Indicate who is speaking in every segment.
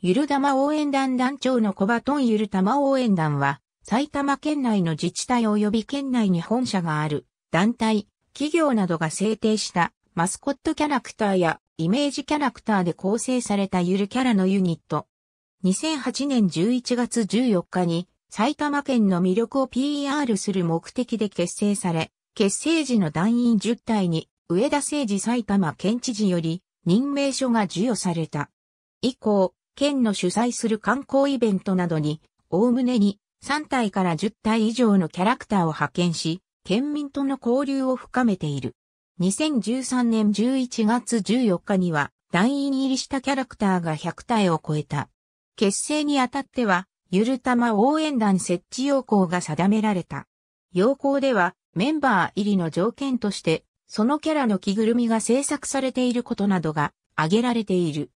Speaker 1: ゆる玉応援団団長の小バトンゆる玉応援団は、埼玉県内の自治体及び県内に本社がある、団体、企業などが制定したマスコットキャラクターやイメージキャラクターで構成されたゆるキャラのユニット。2008年11月14日に埼玉県の魅力を PR する目的で結成され、結成時の団員10体に上田誠二埼玉県知事より任命書が授与された。以降、県の主催する観光イベントなどに、おおむねに3体から10体以上のキャラクターを派遣し、県民との交流を深めている。2013年11月14日には、団員入りしたキャラクターが100体を超えた。結成にあたっては、ゆるたま応援団設置要項が定められた。要項では、メンバー入りの条件として、そのキャラの着ぐるみが制作されていることなどが挙げられている。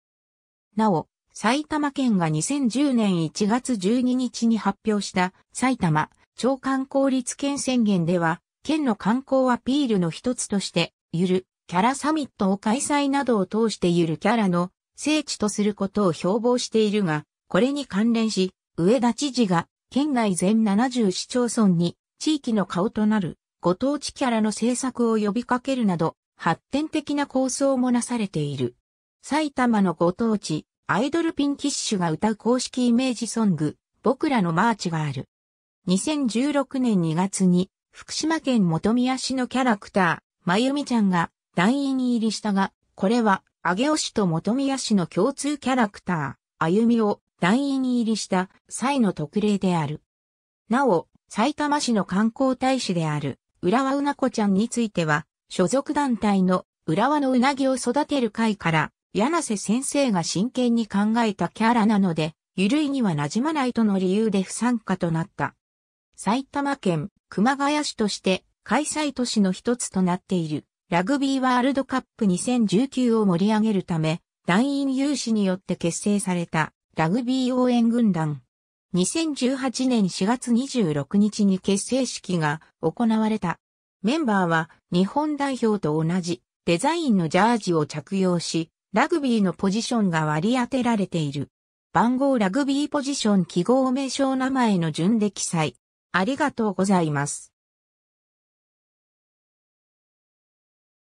Speaker 1: なお、埼玉県が2010年1月12日に発表した埼玉超観光立県宣言では、県の観光アピールの一つとして、ゆるキャラサミットを開催などを通してゆるキャラの聖地とすることを標榜しているが、これに関連し、上田知事が県内全70市町村に地域の顔となるご当地キャラの制作を呼びかけるなど、発展的な構想もなされている。埼玉のご当地、アイドルピンキッシュが歌う公式イメージソング、僕らのマーチがある。2016年2月に、福島県本宮市のキャラクター、まゆみちゃんが、団員入りしたが、これは、上尾市と本宮市の共通キャラクター、あゆみを団員入りした際の特例である。なお、埼玉市の観光大使である、浦和うなこちゃんについては、所属団体の浦和のうなぎを育てる会から柳瀬先生が真剣に考えたキャラなので、ゆるいには馴染まないとの理由で不参加となった。埼玉県熊谷市として開催都市の一つとなっているラグビーワールドカップ2019を盛り上げるため、団員有志によって結成されたラグビー応援軍団。2018年4月26日に結成式が行われた。メンバーは日本代表と同じデザインのジャージを着用し、ラグビーのポジションが割り当てられている。番号ラグビーポジション記号名称名前の順で記載。ありがとうございます。